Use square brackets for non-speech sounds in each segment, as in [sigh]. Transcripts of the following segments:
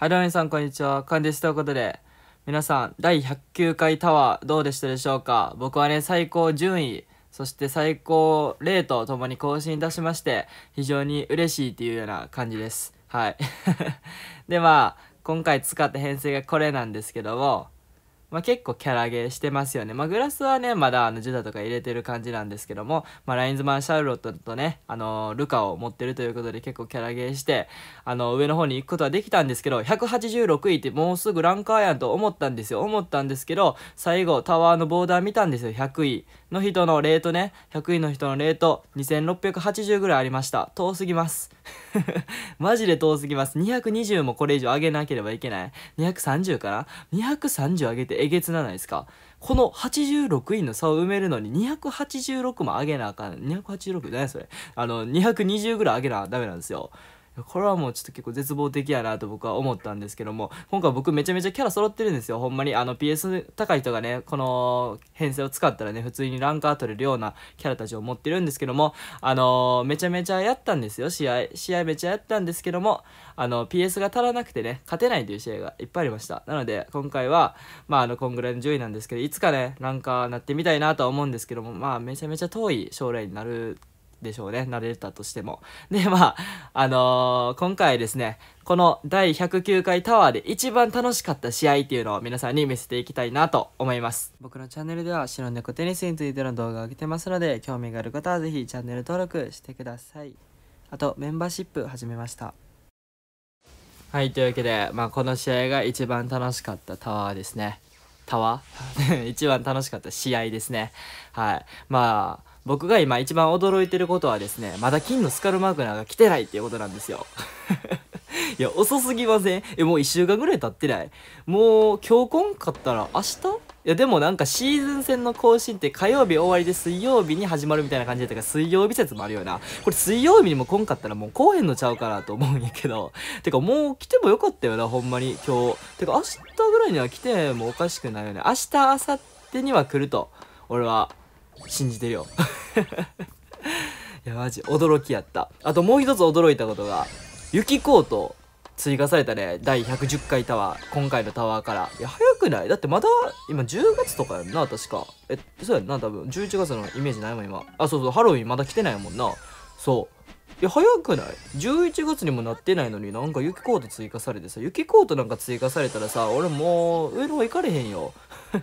はい、どうも皆さん、こんにちは。かんでということで、皆さん、第109回タワー、どうでしたでしょうか僕はね、最高順位、そして最高レートともに更新いたしまして、非常に嬉しいというような感じです。はい。[laughs] で、まあ、今回使った編成がこれなんですけども、まあ、結構キャラゲーしてますよね。まあ、グラスはね、まだあのジュダとか入れてる感じなんですけども、まあ、ラインズマンシャルロットとね、あのルカを持ってるということで結構キャラゲーして、あの上の方に行くことはできたんですけど、186位ってもうすぐランカーやんと思ったんですよ。思ったんですけど、最後タワーのボーダー見たんですよ、100位。の人のレートね、100位の人のレート、2680ぐらいありました。遠すぎます。[laughs] マジで遠すぎます。220もこれ以上上げなければいけない。230かな ?230 上げてえげつなないですかこの86位の差を埋めるのに286も上げなあかん。286? 何それあの、220ぐらい上げなダメなんですよ。これはもうちょっと結構絶望的やなと僕は思ったんですけども今回僕めちゃめちゃキャラ揃ってるんですよほんまにあの PS 高い人がねこの編成を使ったらね普通にランカー取れるようなキャラたちを持ってるんですけどもあのー、めちゃめちゃやったんですよ試合試合めちゃやったんですけどもあの PS が足らなくてね勝てないという試合がいっぱいありましたなので今回はまああのこんぐらいの順位なんですけどいつかねランカーなってみたいなとは思うんですけどもまあめちゃめちゃ遠い将来になるでしょうね。慣れたとしても。で、まあ、あのー、今回ですね、この第109回タワーで一番楽しかった試合っていうのを皆さんに見せていきたいなと思います。僕のチャンネルでは白猫テニスについての動画を上げてますので、興味がある方はぜひチャンネル登録してください。あと、メンバーシップ始めました。はい、というわけで、まあ、この試合が一番楽しかったタワーですね。タワー [laughs] 一番楽しかった試合ですね。はい。まあ、僕が今一番驚いてることはですね、まだ金のスカルマークナーが来てないっていうことなんですよ。[laughs] いや、遅すぎませんえ、もう1週間ぐらい経ってないもう今日来んかったら明日いやでもなんかシーズン戦の更新って火曜日終わりで水曜日に始まるみたいな感じだったから水曜日説もあるよな。これ水曜日にも来んかったらもう来へんのちゃうかなと思うんやけど。[laughs] てかもう来てもよかったよな、ほんまに今日。てか明日ぐらいには来てもおかしくないよね。明日、明後日には来ると。俺は信じてるよ。[laughs] いやマジ驚きやったあともう一つ驚いたことが雪コート追加されたね第110回タワー今回のタワーからいや早くないだってまだ今10月とかやんな確かえそうやんな多分11月のイメージないもん今あそうそうハロウィンまだ来てないもんなそうや早くない11月にもなってないのになんか雪コート追加されてさ雪コートなんか追加されたらさ俺もう上の方行かれへんよ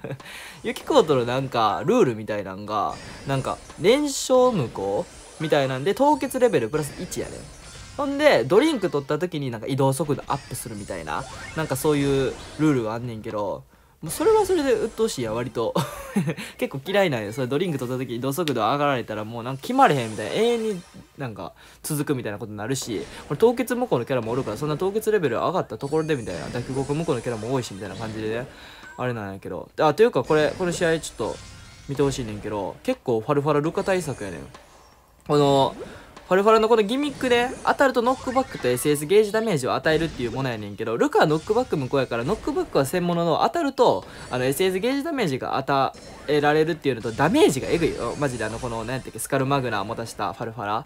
[laughs] 雪コートのなんかルールみたいなんがなんか燃焼無効みたいなんで凍結レベルプラス1やねんほんでドリンク取った時になんか移動速度アップするみたいななんかそういうルールがあんねんけどもうそれはそれで鬱陶しいや割と [laughs] 結構嫌いなんやそれドリンク取った時に土足度上がられたらもうなんか決まれへんみたいな永遠になんか続くみたいなことになるしこれ凍結向こうのキャラもおるからそんな凍結レベル上がったところでみたいな脱獄向こうのキャラも多いしみたいな感じでねあれなんやけどあというかこれこの試合ちょっと見てほしいねんけど結構ファルファラルカ対策やねんこのファルファルのこのギミックで当たるとノックバックと SS ゲージダメージを与えるっていうものやねんけどルカはノックバック向こうやからノックバックは専門の当たるとあの SS ゲージダメージが与えられるっていうのとダメージがえぐいよマジであのこの何やったっけスカルマグナを持たしたファルファラ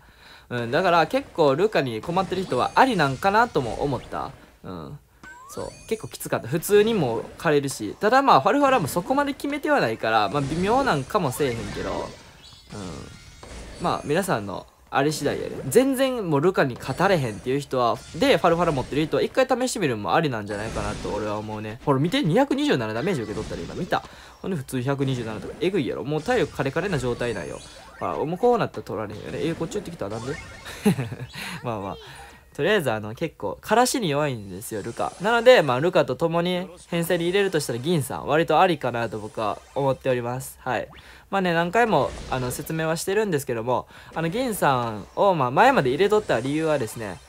うん、だから結構ルカに困ってる人はありなんかなとも思った。うん。そう。結構きつかった。普通にも枯れるし。ただまあ、ファルファラもそこまで決めてはないから、まあ微妙なんかもせえへんけど、うん。まあ、皆さんのあれ次第やで全然もうルカに勝たれへんっていう人はでファルファラ持ってる人は一回試してみるのもありなんじゃないかなと俺は思うねほら見て227ダメージ受け取ったら今見たほんで普通127とかえぐいやろもう体力カレカレな状態なんよほらもうこうなったら取られへんよねええ、こっち寄ってきたなんで [laughs] まあまあとりあえずあの結構からしに弱いんですよルカなのでまあルカと共に編成に入れるとしたら銀さん割とありかなと僕は思っておりますはいまあね、何回もあの説明はしてるんですけども、あの、銀さんを、まあ、前まで入れとった理由はですね、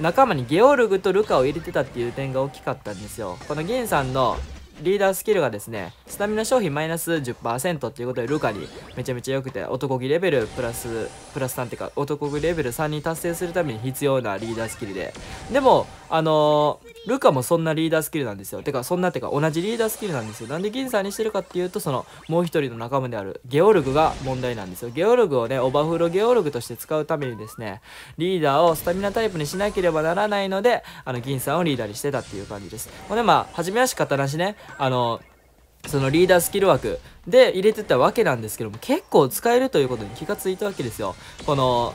仲間にゲオルグとルカを入れてたっていう点が大きかったんですよ。この銀さんのリーダースキルがですね、スタミナ消費マイナス10%っていうことで、ルカにめちゃめちゃ良くて、男気レベルプラス、プラス3っていうか、男気レベル3に達成するために必要なリーダースキルで。でも、あのー、ルカもそんなリーダースキルなんですよ。てか、そんなてか、同じリーダースキルなんですよ。なんで銀さんにしてるかっていうと、その、もう一人の仲間である、ゲオルグが問題なんですよ。ゲオルグをね、オバフロゲオルグとして使うためにですね、リーダーをスタミナタイプにしなければならないので、あの、銀さんをリーダーにしてたっていう感じです。ほんで、まあ、初めは仕方なしね、あのそのリーダースキル枠で入れてたわけなんですけども結構使えるということに気がついたわけですよこの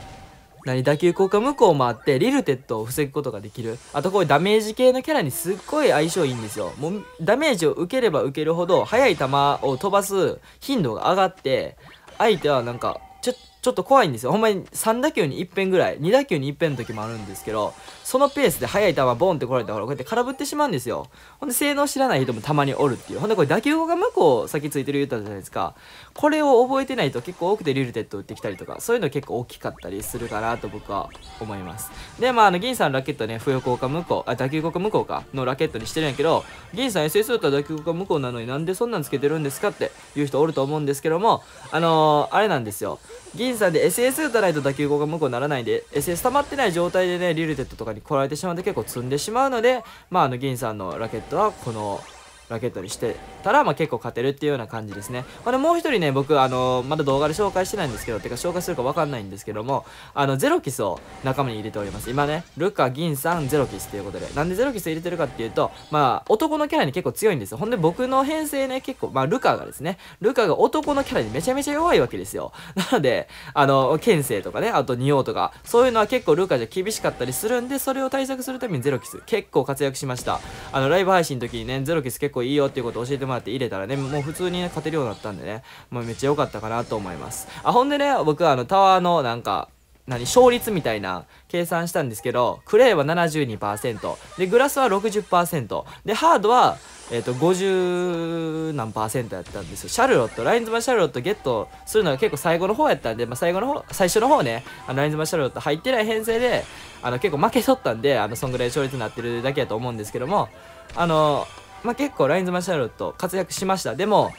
何打球効果無効もあってリルテッドを防ぐことができるあとこういうダメージ系のキャラにすっごい相性いいんですよもうダメージを受ければ受けるほど速い球を飛ばす頻度が上がって相手はなんかちょっと怖いんですよほんまに3打球に1遍ぐらい2打球に1遍の時もあるんですけどそのペースで速い球ボンって来られたからこうやって空振ってしまうんですよほんで性能知らない人もたまにおるっていうほんでこれ打球が向こう先ついてる言うたじゃないですかこれを覚えてないと結構多くてリルテッド打ってきたりとかそういうの結構大きかったりするかなと僕は思いますでまああの銀さんのラケットね不要効果向こうあ打球効果向こうかのラケットにしてるんやけど銀さん SS 打ったら打球効果向こうなのになんでそんなんつけてるんですかっていう人おると思うんですけどもあのー、あれなんですよ銀さんで SS 打たないと打球効果向こうならないんで SS 溜まってない状態でねリルテッドとかに来られてしまうと結構積んでしまうので、まあ、あの銀さんのラケットはこのラケットにしてたら、まあ、結構勝てるっていうような感じですね。まあ、でもう一人ね、僕、あのー、まだ動画で紹介してないんですけど、てか紹介するかわかんないんですけども、あの、ゼロキスを仲間に入れております。今ね、ルカ、銀さん、ゼロキスっていうことで。なんでゼロキス入れてるかっていうと、まあ、男のキャラに結構強いんですよ。ほんで僕の編成ね、結構、まあ、ルカがですね、ルカが男のキャラにめちゃめちゃ弱いわけですよ。[laughs] なので、あの、剣聖とかね、あと仁王とか、そういうのは結構ルカじゃ厳しかったりするんで、それを対策するためにゼロキス、結構活躍しました。あの、ライブ配信の時にね、ゼロキス結構構いいよっていうことを教えてもらって入れたらね、もう普通にね、勝てるようになったんでね、もうめっちゃ良かったかなと思います。あ、ほんでね、僕はあの、タワーのなんか、何勝率みたいな計算したんですけど、クレイは72%、で、グラスは60%、で、ハードは、えっ、ー、と、50何パーセントやったんですよ。シャルロット、ラインズマシャルロットゲットするのが結構最後の方やったんで、まあ、最後の方、最初の方ね、あのラインズマシャルロット入ってない編成で、あの、結構負けとったんで、あの、そんぐらい勝率になってるだけやと思うんですけども、あのまあ、結構ラインズマンシャロット活躍しました。でも、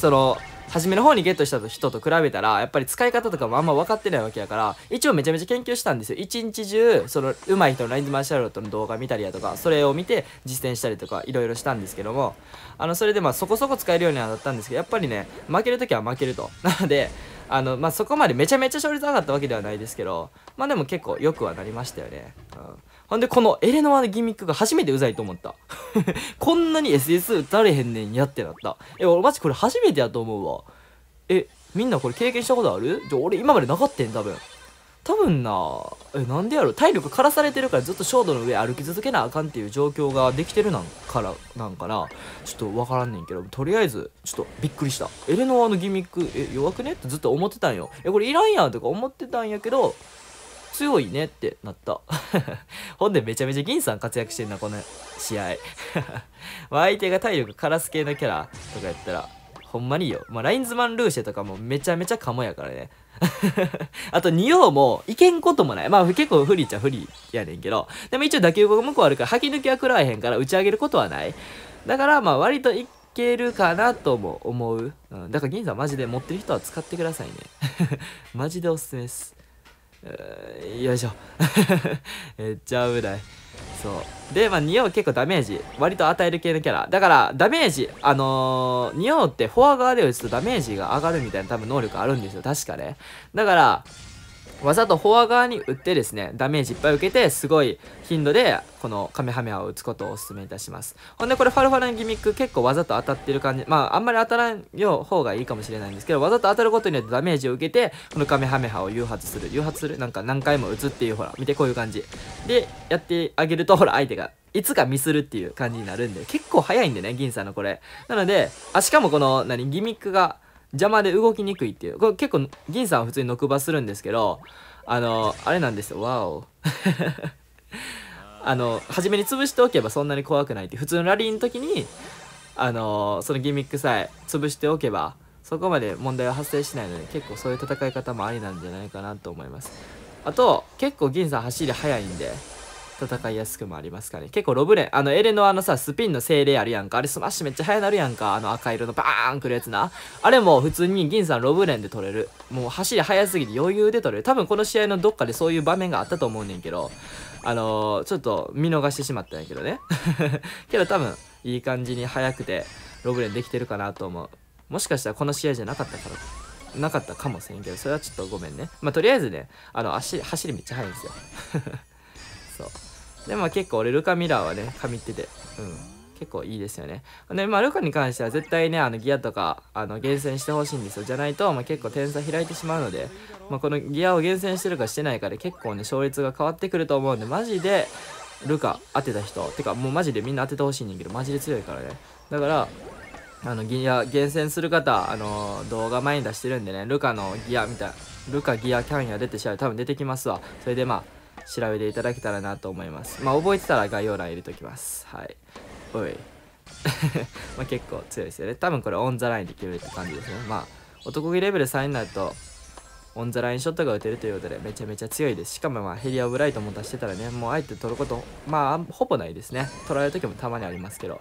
その、初めの方にゲットした人と比べたら、やっぱり使い方とかもあんま分かってないわけやから、一応めちゃめちゃ研究したんですよ。一日中、その、上手い人のラインズマンシャーロットの動画見たりやとか、それを見て実践したりとか、いろいろしたんですけども、あの、それでまあそこそこ使えるようにはなったんですけど、やっぱりね、負けるときは負けると。[laughs] なので、あの、まあ、そこまでめちゃめちゃ勝率上がったわけではないですけど、まあ、でも結構良くはなりましたよね。うん。ほんで、このエレノアのギミックが初めてうざいと思った。[laughs] こんなに SS 打たれへんねんやってなった。え、俺マジこれ初めてやと思うわ。え、みんなこれ経験したことあるじゃ、俺今までなかったん、多分。多分な、え、なんでやろ体力からされてるからずっとートの上歩き続けなあかんっていう状況ができてるなんから、なんかな。ちょっとわからんねんけど、とりあえず、ちょっとびっくりした。エレノアのギミック、え、弱くねってずっと思ってたんよ。え、これいらんやんとか思ってたんやけど、強いねってなった。[laughs] ほんでめちゃめちゃ銀さん活躍してんな、この試合。[laughs] まあ相手が体力カラス系のキャラとかやったら、ほんまにいいよ。まあラインズマンルーシェとかもめちゃめちゃカモやからね。[laughs] あと、仁王も、いけんこともない。まあ、結構不利っちゃ不利やねんけど。でも一応打球が向こうあるから、吐き抜きは食らえへんから、打ち上げることはない。だから、まあ、割といけるかなとも思う。うん。だから、銀さんマジで持ってる人は使ってくださいね。マジでおすすめです。よいしょ [laughs] めっちゃ危ないそうでまあオ王結構ダメージ割と与える系のキャラだからダメージあのー、オ王ってフォア側で打つとダメージが上がるみたいな多分能力あるんですよ確かねだからわざとフォア側に打ってですね、ダメージいっぱい受けて、すごい頻度で、このカメハメハを打つことをお勧めいたします。ほんで、これファルファルのギミック結構わざと当たってる感じ、まあ、あんまり当たらんよう方がいいかもしれないんですけど、わざと当たることによってダメージを受けて、このカメハメハを誘発する。誘発するなんか何回も打つっていう、ほら、見てこういう感じ。で、やってあげると、ほら、相手がいつかミスるっていう感じになるんで、結構早いんでね、銀さんのこれ。なので、あ、しかもこの、何、ギミックが、邪魔で動きにくいっていう。これ結構、銀さんは普通にノクバするんですけど、あの、あれなんですよ。わお。[laughs] あの、初めに潰しておけばそんなに怖くないって。普通のラリーの時に、あの、そのギミックさえ潰しておけば、そこまで問題は発生しないので、結構そういう戦い方もありなんじゃないかなと思います。あと、結構銀さん走り早いんで、戦いやすくもありますかね。結構ロブレン、あのエレノアのさ、スピンの精霊あるやんか。あれスマッシュめっちゃ速なるやんか。あの赤色のバーンくるやつな。あれも普通に銀さんロブレンで取れる。もう走り速すぎて余裕で取れる。多分この試合のどっかでそういう場面があったと思うねんけど、あのー、ちょっと見逃してしまったんやけどね。[laughs] けど多分いい感じに速くてロブレンできてるかなと思う。もしかしたらこの試合じゃなかったから。なかったかもしれんけど、それはちょっとごめんね。まあ、とりあえずね、あの、足、走りめっちゃ速いんですよ。[laughs] そう。でも結構俺ルカミラーはね神っててうん結構いいですよね。で、まあ、ルカに関しては絶対ね、あのギアとか、あの、厳選してほしいんですよ。じゃないと、まあ、結構点差開いてしまうので、まあ、このギアを厳選してるかしてないかで結構ね、勝率が変わってくると思うんで、マジで、ルカ当てた人、てかもうマジでみんな当ててほしいんだけど、マジで強いからね。だから、あのギア厳選する方、あのー、動画前に出してるんでね、ルカのギアみたいな、ルカギアキャンや出てしまう多分出てきますわ。それでまあ、調べていただけたらなと思います。まあ、覚えてたら概要欄入れときます。はい。おい。[laughs] ま結構強いですよね。多分これオンザラインで決めるって感じですね。まあ、男気レベル3になると、オンザラインショットが打てるということで、めちゃめちゃ強いです。しかもまあ、ヘリアブライトも出してたらね、もう相手取ること、まあ、ほぼないですね。取られる時もたまにありますけど。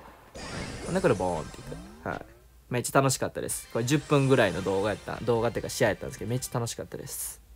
ほんで、これボーンっていく。はい。めっちゃ楽しかったです。これ10分ぐらいの動画やった、動画っていうか試合やったんですけど、めっちゃ楽しかったです。